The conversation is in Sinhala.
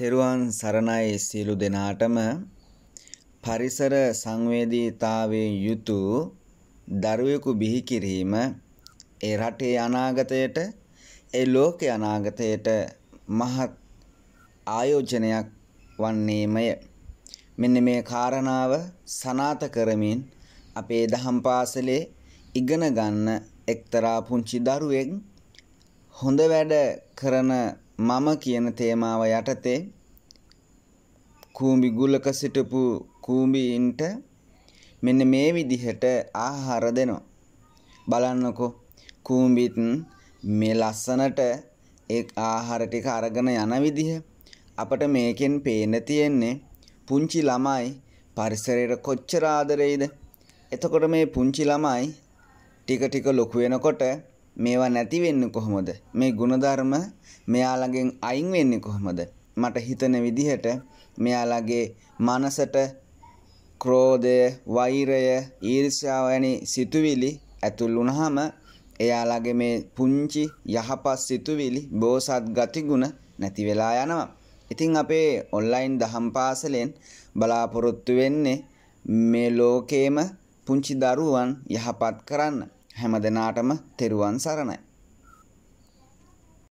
තෙරුවන් සරණයි සියලු දෙනාටම පරිසර සංවේදීතාවයෙන් යුතු දරුවෙකු බිහි කිරීම ඒ රටේ අනාගතයට ඒ ලෝකේ අනාගතයට මහත් ආයෝජනයක් වන්නේමය. මෙන්න මේ කාරණාව සනාත කරමින් අපේ දහම් පාසලේ ඉගෙන ගන්න එක්තරා පුංචි දරුවෙක් හොඳ වැඩ කරන මම කියන තේමාව යටතේ කූඹි ගුලක සිටපු කූඹින්ට මෙන්න මේ විදිහට ආහාර දෙනවා. බලන්නකෝ කූඹිත් මේ ලස්සනට ඒ ආහාර ටික අරගෙන යන විදිහ අපට මේකෙන් පේන්න තියෙන්නේ පුංචි ළමයි පරිසරයට කොච්චර ආදරෙයිද. එතකොට මේ පුංචි ළමයි ටික ටික ලොකු වෙනකොට මේවා නැති වෙන්නේ කොහොමද? මේ ಗುಣධර්ම මෙයාලගෙන් අයින් වෙන්නේ කොහොමද? මට හිතන විදිහට මෙයාලගේ මනසට ක්‍රෝධය, වෛරය, ඊර්ෂ්‍යාව වැනි සිතුවිලි ඇතුල් වුණාම එයාලගේ මේ පුංචි යහපත් සිතුවිලි බෝසත් ගතිගුණ නැති වෙලා යනවා. ඉතින් අපේ ඔන්ලයින් දහම් පාසලෙන් බලාපොරොත්තු වෙන්නේ මේ ලෝකේම පුංචි දරුවන් යහපත් කරන්න. හැම දෙනාටම තෙරුවන් සරණයි